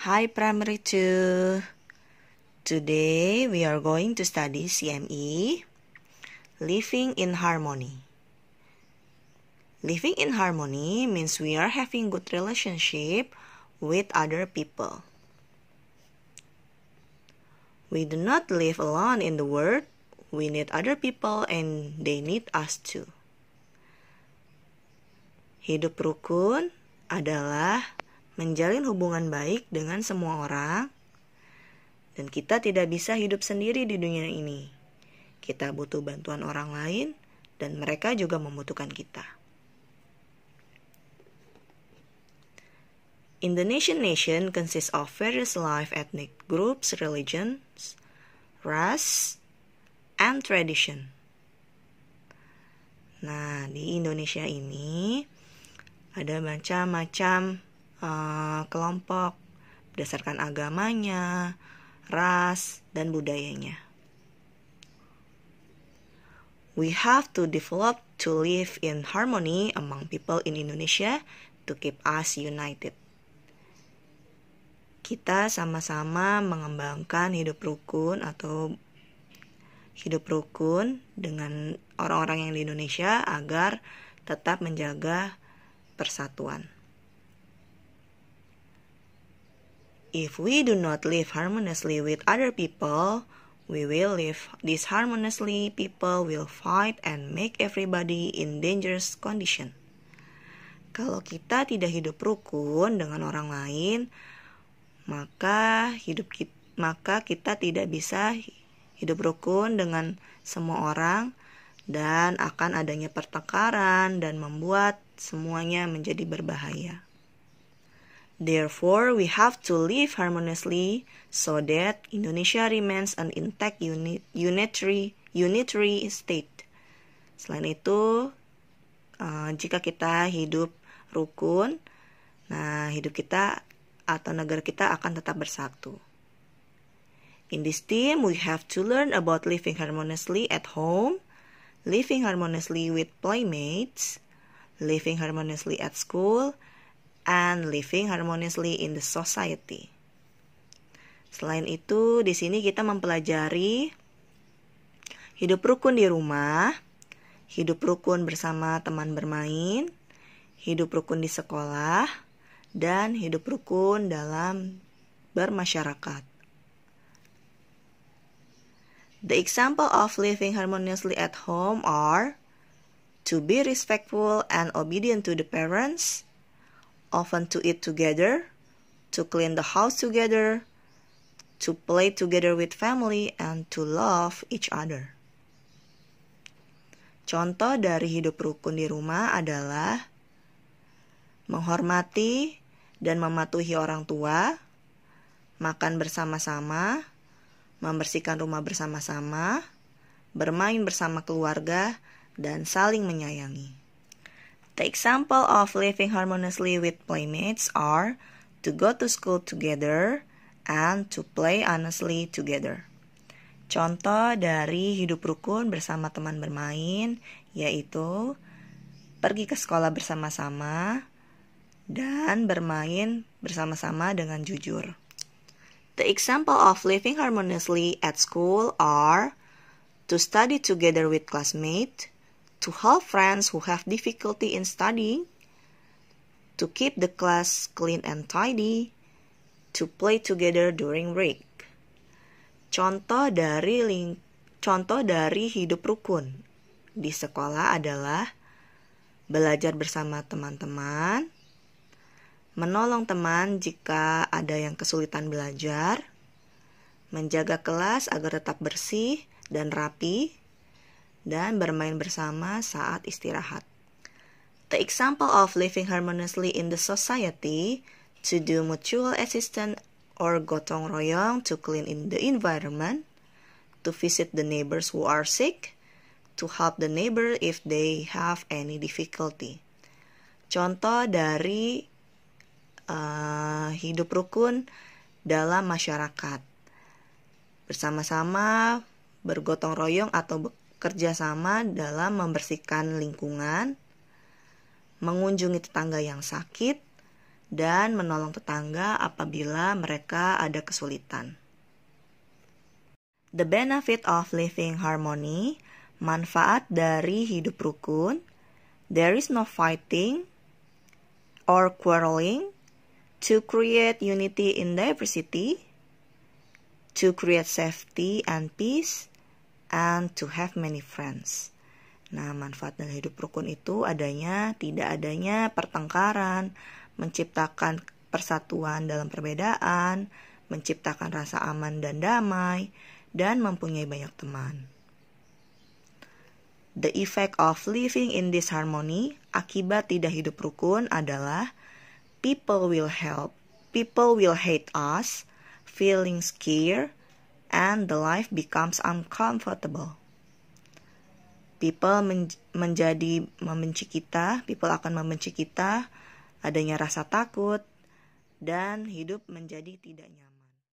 Hi Primary 2. Today we are going to study CME Living in Harmony. Living in harmony means we are having good relationship with other people. We do not live alone in the world. We need other people and they need us too. Hidup rukun adalah menjalin hubungan baik dengan semua orang, dan kita tidak bisa hidup sendiri di dunia ini. Kita butuh bantuan orang lain, dan mereka juga membutuhkan kita. Indonesian nation consists of various life ethnic groups, religions, race, and tradition. Nah, di Indonesia ini ada macam-macam uh, kelompok berdasarkan agamanya, ras, dan budayanya. We have to develop to live in harmony among people in Indonesia to keep us united. Kita sama-sama mengembangkan hidup rukun atau hidup rukun dengan orang-orang yang di Indonesia agar tetap menjaga persatuan. If we do not live harmoniously with other people, we will live disharmoniously, people will fight and make everybody in dangerous condition. Kalau kita tidak hidup rukun dengan orang lain, maka hidup kita, maka kita tidak bisa hidup rukun dengan semua orang dan akan adanya pertengkaran dan membuat semuanya menjadi berbahaya. Therefore, we have to live harmoniously so that Indonesia remains an intact unit, unitary, unitary state. Selain itu, uh, jika kita hidup rukun, nah hidup kita atau negara kita akan tetap bersatu. In this team, we have to learn about living harmoniously at home, living harmoniously with playmates, living harmoniously at school, and living harmoniously in the society. Selain itu, di sini kita mempelajari hidup rukun di rumah, hidup rukun bersama teman bermain, hidup rukun di sekolah, dan hidup rukun dalam bermasyarakat. The example of living harmoniously at home are to be respectful and obedient to the parents, often to eat together, to clean the house together, to play together with family, and to love each other. Contoh dari hidup rukun di rumah adalah menghormati dan mematuhi orang tua, makan bersama-sama, membersihkan rumah bersama-sama, bermain bersama keluarga, dan saling menyayangi. The example of living harmoniously with playmates are to go to school together and to play honestly together. Contoh dari hidup rukun bersama teman bermain yaitu pergi ke sekolah bersama-sama dan bermain bersama-sama dengan jujur. The example of living harmoniously at school are to study together with classmates, to help friends who have difficulty in studying, to keep the class clean and tidy, to play together during break. Contoh dari ling contoh dari hidup rukun di sekolah adalah belajar bersama teman-teman, menolong teman jika ada yang kesulitan belajar, menjaga kelas agar tetap bersih dan rapi, dan bermain bersama saat istirahat. The example of living harmoniously in the society to do mutual assistance or gotong royong to clean in the environment, to visit the neighbors who are sick, to help the neighbor if they have any difficulty. Contoh dari uh, hidup rukun dalam masyarakat. Bersama-sama bergotong royong atau kerjasama dalam membersihkan lingkungan, mengunjungi tetangga yang sakit, dan menolong tetangga apabila mereka ada kesulitan. The benefit of living harmony, manfaat dari hidup rukun, there is no fighting or quarreling to create unity in diversity, to create safety and peace, and to have many friends. Nah, manfaat dari hidup rukun itu adanya, tidak adanya pertengkaran, menciptakan persatuan dalam perbedaan, menciptakan rasa aman dan damai, dan mempunyai banyak teman. The effect of living in disharmony, akibat tidak hidup rukun adalah people will help, people will hate us, feeling scared, and the life becomes uncomfortable. People men menjadi membenci kita, people akan membenci kita, adanya rasa takut, dan hidup menjadi tidak nyaman.